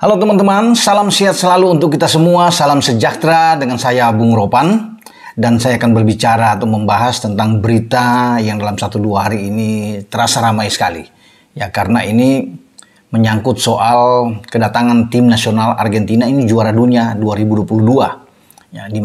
Halo teman-teman, salam sehat selalu untuk kita semua, salam sejahtera dengan saya Bung Ropan dan saya akan berbicara atau membahas tentang berita yang dalam satu dua hari ini terasa ramai sekali. Ya karena ini menyangkut soal kedatangan tim nasional Argentina ini juara dunia 2022. Ya di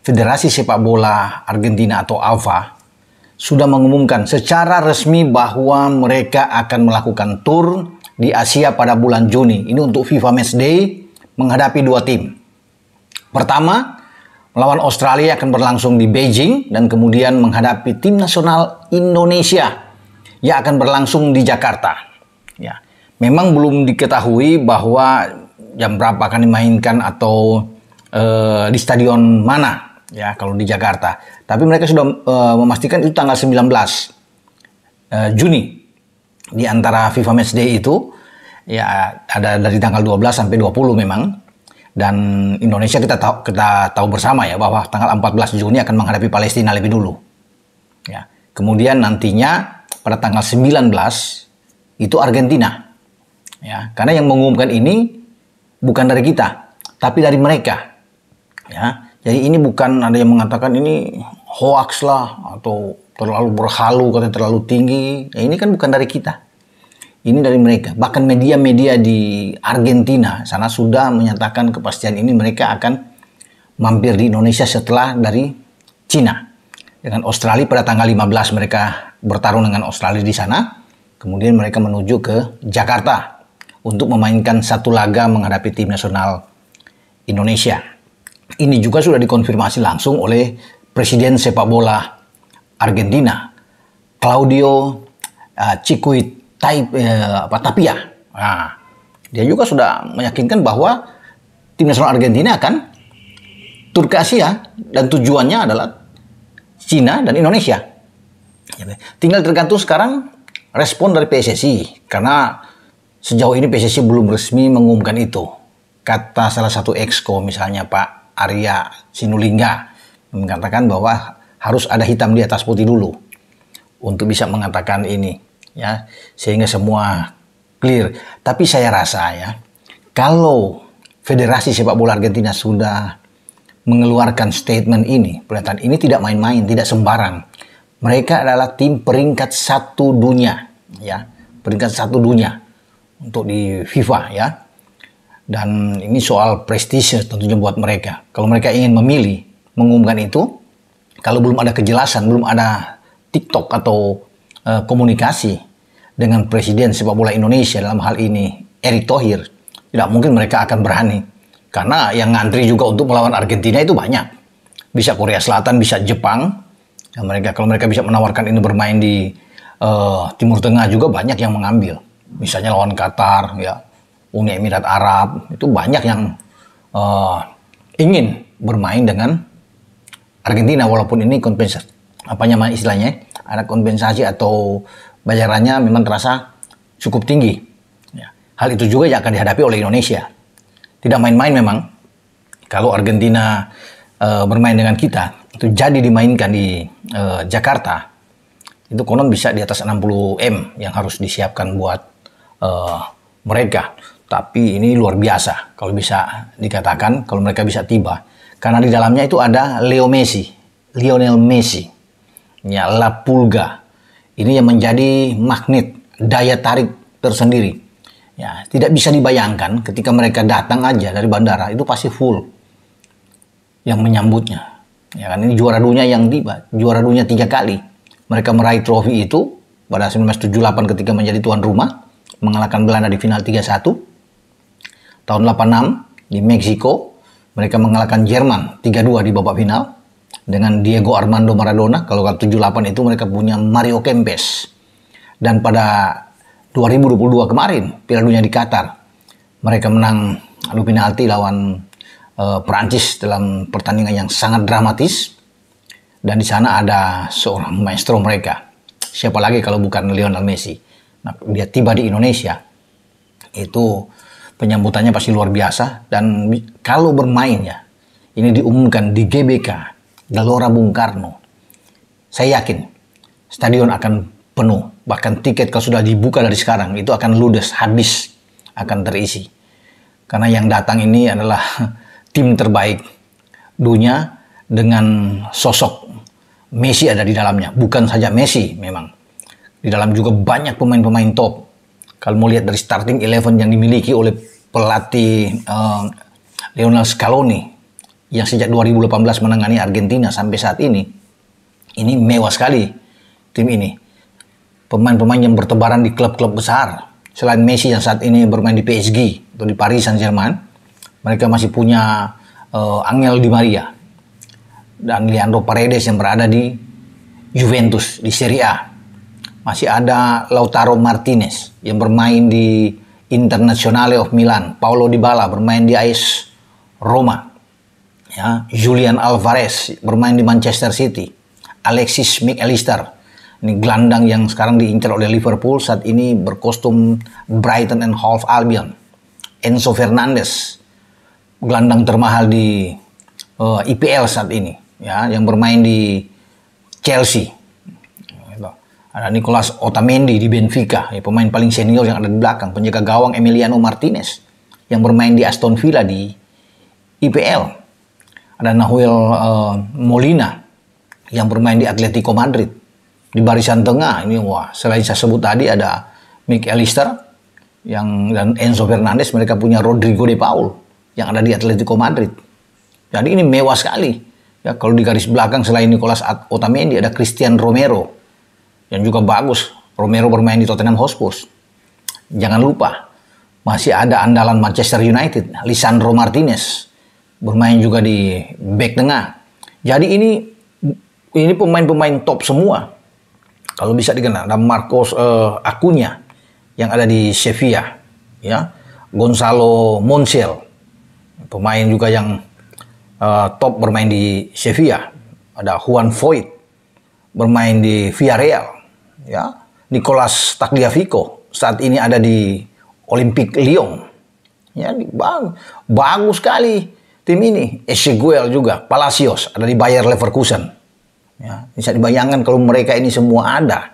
Federasi Sepak Bola Argentina atau AFA sudah mengumumkan secara resmi bahwa mereka akan melakukan tur di Asia pada bulan Juni. Ini untuk FIFA Match Day menghadapi dua tim. Pertama, melawan Australia akan berlangsung di Beijing dan kemudian menghadapi tim nasional Indonesia yang akan berlangsung di Jakarta. Ya. Memang belum diketahui bahwa jam berapa akan dimainkan atau uh, di stadion mana ya kalau di Jakarta. Tapi mereka sudah uh, memastikan itu tanggal 19 uh, eh, Juni di antara FIFA Match Day itu ya ada dari tanggal 12 sampai 20 memang dan Indonesia kita tahu kita tahu bersama ya bahwa tanggal 14 Juni akan menghadapi Palestina lebih dulu. Ya. Kemudian nantinya pada tanggal 19 itu Argentina. Ya, karena yang mengumumkan ini bukan dari kita, tapi dari mereka. Ya. Jadi ini bukan ada yang mengatakan ini hoax lah atau terlalu berhalu katanya terlalu tinggi. Ya, ini kan bukan dari kita ini dari mereka. Bahkan media-media di Argentina sana sudah menyatakan kepastian ini mereka akan mampir di Indonesia setelah dari Cina. Dengan Australia pada tanggal 15 mereka bertarung dengan Australia di sana. Kemudian mereka menuju ke Jakarta untuk memainkan satu laga menghadapi tim nasional Indonesia. Ini juga sudah dikonfirmasi langsung oleh Presiden sepak bola Argentina, Claudio uh, Type eh, apa Tapia. Nah, dia juga sudah meyakinkan bahwa tim nasional Argentina akan tur ke Asia dan tujuannya adalah Cina dan Indonesia. Tinggal tergantung sekarang respon dari PSSI karena sejauh ini PSSI belum resmi mengumumkan itu. Kata salah satu exco misalnya Pak Arya Sinulinga mengatakan bahwa harus ada hitam di atas putih dulu untuk bisa mengatakan ini ya sehingga semua clear. Tapi saya rasa ya kalau Federasi Sepak Bola Argentina sudah mengeluarkan statement ini, pernyataan ini tidak main-main, tidak sembarang. Mereka adalah tim peringkat satu dunia, ya, peringkat satu dunia untuk di FIFA, ya. Dan ini soal prestise tentunya buat mereka. Kalau mereka ingin memilih mengumumkan itu, kalau belum ada kejelasan, belum ada TikTok atau uh, komunikasi dengan presiden sepak bola Indonesia dalam hal ini Erick Thohir, tidak mungkin mereka akan berani. Karena yang ngantri juga untuk melawan Argentina itu banyak. Bisa Korea Selatan, bisa Jepang. Ya mereka kalau mereka bisa menawarkan ini bermain di uh, Timur Tengah juga banyak yang mengambil. Misalnya lawan Qatar, ya Uni Emirat Arab itu banyak yang uh, ingin bermain dengan Argentina walaupun ini kompensasi apa namanya istilahnya ada kompensasi atau bayarannya memang terasa cukup tinggi. Ya. Hal itu juga yang akan dihadapi oleh Indonesia. Tidak main-main memang. Kalau Argentina e, bermain dengan kita, itu jadi dimainkan di e, Jakarta, itu konon bisa di atas 60 M yang harus disiapkan buat e, mereka. Tapi ini luar biasa kalau bisa dikatakan, kalau mereka bisa tiba. Karena di dalamnya itu ada Leo Messi, Lionel Messi nyala Pulga. Ini yang menjadi magnet daya tarik tersendiri. Ya, tidak bisa dibayangkan ketika mereka datang aja dari bandara itu pasti full yang menyambutnya. Ya kan ini juara dunia yang tiba, juara dunia tiga kali. Mereka meraih trofi itu pada 1978 ketika menjadi tuan rumah, mengalahkan Belanda di final 3-1. Tahun 86 di Meksiko, mereka mengalahkan Jerman 3-2 di babak final dengan Diego Armando Maradona kalau 78 itu mereka punya Mario Kempes dan pada 2022 kemarin Piala Dunia di Qatar mereka menang adu penalti lawan uh, Perancis dalam pertandingan yang sangat dramatis dan di sana ada seorang maestro mereka siapa lagi kalau bukan Lionel Messi nah, dia tiba di Indonesia itu penyambutannya pasti luar biasa dan kalau bermain ya ini diumumkan di GBK Gelora Bung Karno. Saya yakin stadion akan penuh. Bahkan tiket kalau sudah dibuka dari sekarang itu akan ludes, habis, akan terisi. Karena yang datang ini adalah tim terbaik dunia dengan sosok Messi ada di dalamnya. Bukan saja Messi memang. Di dalam juga banyak pemain-pemain top. Kalau mau lihat dari starting eleven yang dimiliki oleh pelatih uh, Lionel Scaloni yang sejak 2018 menangani Argentina sampai saat ini, ini mewah sekali tim ini. Pemain-pemain yang bertebaran di klub-klub besar, selain Messi yang saat ini bermain di PSG atau di Paris Saint-Germain, mereka masih punya uh, Angel Di Maria dan Leandro Paredes yang berada di Juventus di Serie A. Masih ada Lautaro Martinez yang bermain di Internazionale of Milan, Paulo Dybala bermain di AS Roma ya, Julian Alvarez bermain di Manchester City, Alexis McAllister, ini gelandang yang sekarang diincar oleh Liverpool saat ini berkostum Brighton and Hove Albion, Enzo Fernandes, gelandang termahal di uh, eh, IPL saat ini, ya, yang bermain di Chelsea. Gitu. Ada Nicolas Otamendi di Benfica, ya, pemain paling senior yang ada di belakang, penjaga gawang Emiliano Martinez yang bermain di Aston Villa di IPL ada Nahuel uh, Molina yang bermain di Atletico Madrid di barisan tengah ini wah selain saya sebut tadi ada Mick Elister yang dan Enzo Fernandez mereka punya Rodrigo de Paul yang ada di Atletico Madrid jadi ini mewah sekali ya kalau di garis belakang selain Nicolas Otamendi ada Christian Romero yang juga bagus Romero bermain di Tottenham Hotspur jangan lupa masih ada andalan Manchester United Lisandro Martinez bermain juga di back tengah. Jadi ini ini pemain-pemain top semua. Kalau bisa dikenal ada Marcos uh, eh, Akunya yang ada di Sevilla, ya. Gonzalo Monsel pemain juga yang uh, top bermain di Sevilla. Ada Juan Foyt bermain di Villarreal, ya. Nicolas Tagliafico saat ini ada di Olympic Lyon. Ya, bagus, bagus sekali tim ini Ezeguel juga, Palacios ada di Bayer Leverkusen. Ya, bisa dibayangkan kalau mereka ini semua ada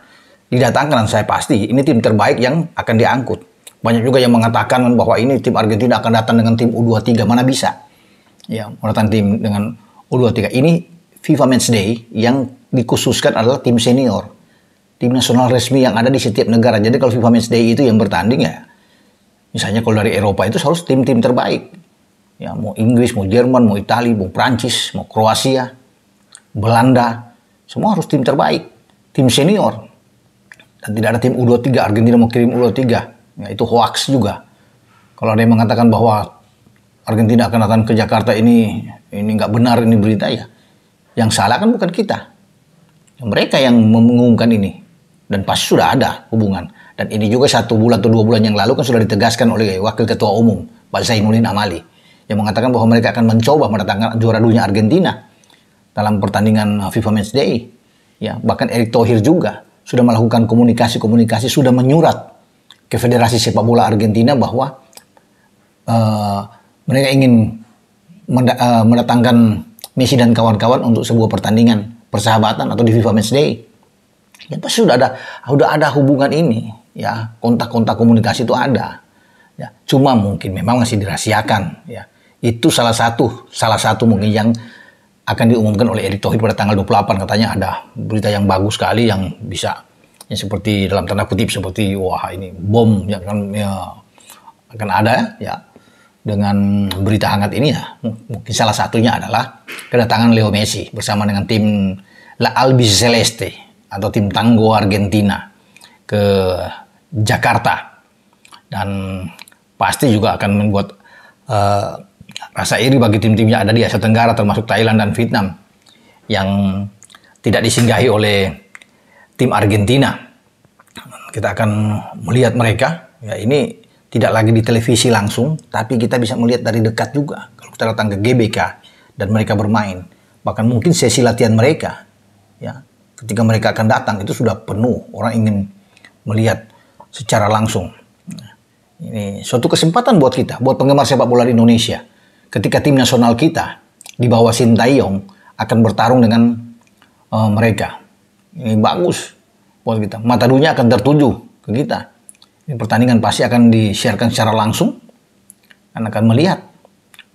didatangkan saya pasti ini tim terbaik yang akan diangkut. Banyak juga yang mengatakan bahwa ini tim Argentina akan datang dengan tim U23 mana bisa. Ya, datang tim dengan U23 ini FIFA Men's Day yang dikhususkan adalah tim senior. Tim nasional resmi yang ada di setiap negara. Jadi kalau FIFA Men's Day itu yang bertanding ya misalnya kalau dari Eropa itu harus tim-tim terbaik ya mau Inggris, mau Jerman, mau Itali, mau Prancis, mau Kroasia, Belanda, semua harus tim terbaik, tim senior. Dan tidak ada tim U23, Argentina mau kirim U23, ya itu hoax juga. Kalau ada yang mengatakan bahwa Argentina akan datang ke Jakarta ini, ini nggak benar ini berita ya. Yang salah kan bukan kita. Mereka yang mengumumkan ini. Dan pasti sudah ada hubungan. Dan ini juga satu bulan atau dua bulan yang lalu kan sudah ditegaskan oleh Wakil Ketua Umum, Pak Zainulina Amali yang mengatakan bahwa mereka akan mencoba mendatangkan juara dunia Argentina dalam pertandingan FIFA Day, Ya, bahkan Erick Thohir juga sudah melakukan komunikasi-komunikasi, sudah menyurat ke Federasi Sepak Bola Argentina bahwa uh, mereka ingin eh, mendatangkan Messi dan kawan-kawan untuk sebuah pertandingan persahabatan atau di FIFA Day, Ya pasti sudah ada sudah ada hubungan ini ya kontak-kontak komunikasi itu ada. Ya, cuma mungkin memang masih dirahasiakan ya. Itu salah satu, salah satu mungkin yang akan diumumkan oleh Erick Thohir pada tanggal 28 katanya ada berita yang bagus sekali yang bisa yang seperti dalam tanda kutip seperti wah ini bom yang akan ya, akan ada ya dengan berita hangat ini ya mungkin salah satunya adalah kedatangan Leo Messi bersama dengan tim La Albi Celeste atau tim Tango Argentina ke Jakarta dan pasti juga akan membuat uh, Rasa iri bagi tim-tim yang ada di Asia Tenggara termasuk Thailand dan Vietnam yang tidak disinggahi oleh tim Argentina. Kita akan melihat mereka. Ya ini tidak lagi di televisi langsung, tapi kita bisa melihat dari dekat juga. Kalau kita datang ke GBK dan mereka bermain, bahkan mungkin sesi latihan mereka, ya ketika mereka akan datang itu sudah penuh. Orang ingin melihat secara langsung. Ini suatu kesempatan buat kita, buat penggemar sepak bola di Indonesia ketika tim nasional kita di bawah Sintayong akan bertarung dengan uh, mereka. Ini bagus buat kita. Mata dunia akan tertuju ke kita. Ini pertandingan pasti akan disiarkan secara langsung. Anda akan melihat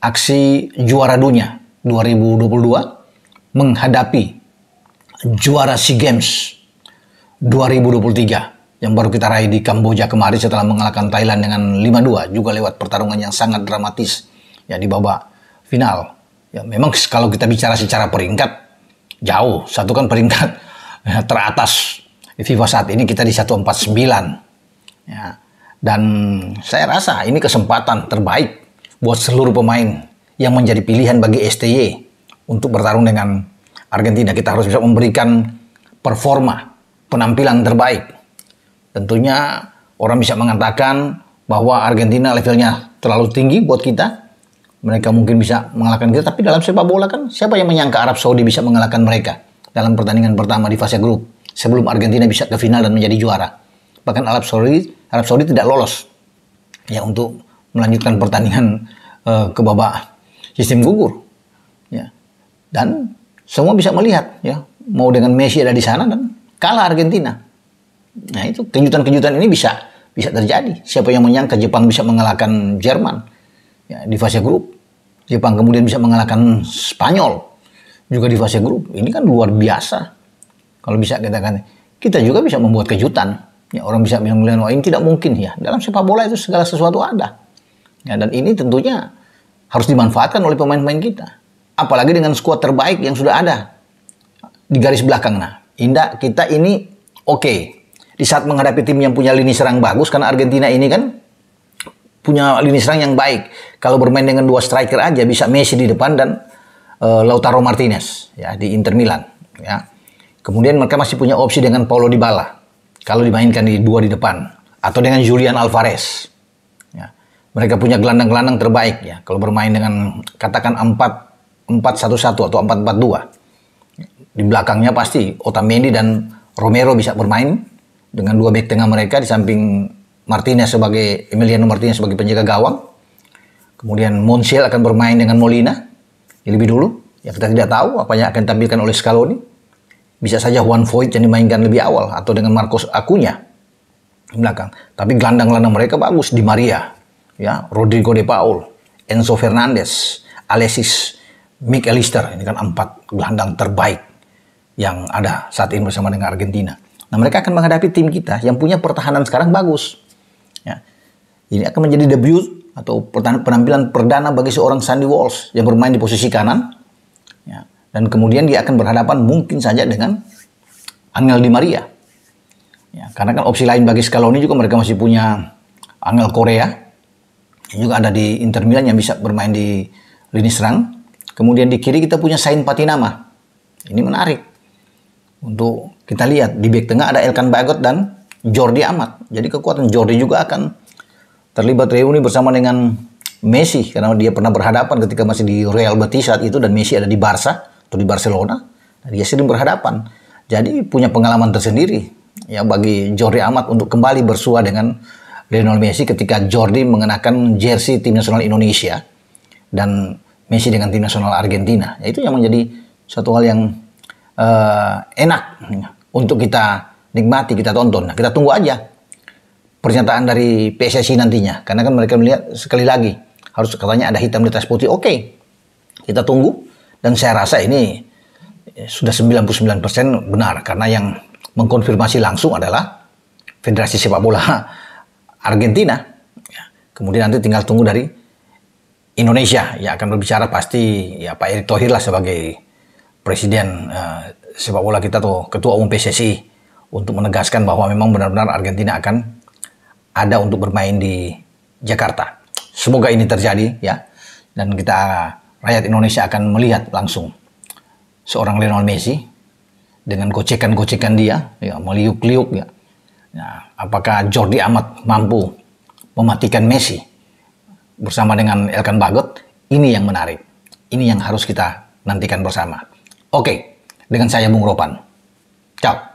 aksi juara dunia 2022 menghadapi juara SEA Games 2023 yang baru kita raih di Kamboja kemarin setelah mengalahkan Thailand dengan 5-2 juga lewat pertarungan yang sangat dramatis ya di babak final. Ya memang kalau kita bicara secara peringkat jauh, satu kan peringkat ya, teratas di FIFA saat ini kita di 149. Ya. Dan saya rasa ini kesempatan terbaik buat seluruh pemain yang menjadi pilihan bagi STY untuk bertarung dengan Argentina. Kita harus bisa memberikan performa, penampilan terbaik. Tentunya orang bisa mengatakan bahwa Argentina levelnya terlalu tinggi buat kita, mereka mungkin bisa mengalahkan kita tapi dalam sepak bola kan siapa yang menyangka Arab Saudi bisa mengalahkan mereka dalam pertandingan pertama di fase grup sebelum Argentina bisa ke final dan menjadi juara bahkan Arab Saudi Arab Saudi tidak lolos ya untuk melanjutkan pertandingan uh, ke babak sistem gugur ya dan semua bisa melihat ya mau dengan Messi ada di sana dan kalah Argentina nah itu kejutan-kejutan ini bisa bisa terjadi siapa yang menyangka Jepang bisa mengalahkan Jerman ya, di fase grup. Jepang kemudian bisa mengalahkan Spanyol juga di fase grup. Ini kan luar biasa. Kalau bisa kita kan kita juga bisa membuat kejutan. Ya, orang bisa bilang, bilang ini tidak mungkin ya. Dalam sepak bola itu segala sesuatu ada. Ya, dan ini tentunya harus dimanfaatkan oleh pemain-pemain kita. Apalagi dengan skuad terbaik yang sudah ada di garis belakang. Nah, Indah kita ini oke. Okay. Di saat menghadapi tim yang punya lini serang bagus, karena Argentina ini kan punya lini serang yang baik. Kalau bermain dengan dua striker aja bisa Messi di depan dan uh, Lautaro Martinez ya di Inter Milan ya. Kemudian mereka masih punya opsi dengan Paulo Dybala kalau dimainkan di dua di depan atau dengan Julian Alvarez. Ya. Mereka punya gelandang-gelandang terbaik ya kalau bermain dengan katakan 4 4-1-1 atau 4-4-2. Di belakangnya pasti Otamendi dan Romero bisa bermain dengan dua back tengah mereka di samping Martinez sebagai Emiliano Martinez sebagai penjaga gawang. Kemudian Monsiel akan bermain dengan Molina lebih dulu. Ya kita tidak tahu apa yang akan ditampilkan oleh Scaloni. Bisa saja Juan Foyt yang dimainkan lebih awal atau dengan Marcos Acuña di belakang. Tapi gelandang-gelandang mereka bagus di Maria, ya, Rodrigo de Paul, Enzo Fernandez, Alexis Mick Elister ini kan empat gelandang terbaik yang ada saat ini bersama dengan Argentina. Nah mereka akan menghadapi tim kita yang punya pertahanan sekarang bagus. Ini akan menjadi debut atau penampilan perdana bagi seorang Sandy Walsh yang bermain di posisi kanan. Ya. Dan kemudian dia akan berhadapan mungkin saja dengan Angel Di Maria. Ya, karena kan opsi lain bagi Scaloni juga mereka masih punya Angel Korea. Yang juga ada di Inter Milan yang bisa bermain di lini serang. Kemudian di kiri kita punya Sain Patinama. Ini menarik. Untuk kita lihat di back tengah ada Elkan Bagot dan Jordi Amat. Jadi kekuatan Jordi juga akan terlibat reuni bersama dengan Messi karena dia pernah berhadapan ketika masih di Real Betis saat itu dan Messi ada di Barca atau di Barcelona dan nah, dia sering berhadapan jadi punya pengalaman tersendiri ya bagi Jordi Amat untuk kembali bersua dengan Lionel Messi ketika Jordi mengenakan jersey tim nasional Indonesia dan Messi dengan tim nasional Argentina ya, itu yang menjadi satu hal yang uh, enak ya, untuk kita nikmati kita tonton nah, kita tunggu aja pernyataan dari PSSI nantinya. Karena kan mereka melihat sekali lagi harus katanya ada hitam di atas putih. Oke, okay. kita tunggu. Dan saya rasa ini eh, sudah 99% benar. Karena yang mengkonfirmasi langsung adalah Federasi Sepak Bola Argentina. Ya, kemudian nanti tinggal tunggu dari Indonesia. Ya akan berbicara pasti ya Pak Erick Thohir lah sebagai presiden uh, sepak bola kita tuh ketua umum PSSI untuk menegaskan bahwa memang benar-benar Argentina akan ada untuk bermain di Jakarta. Semoga ini terjadi ya. Dan kita rakyat Indonesia akan melihat langsung seorang Lionel Messi dengan gocekan-gocekan dia, ya, meliuk-liuk ya. Nah, apakah Jordi Amat mampu mematikan Messi bersama dengan Elkan Bagot? Ini yang menarik. Ini yang harus kita nantikan bersama. Oke, dengan saya Bung Ropan. Ciao.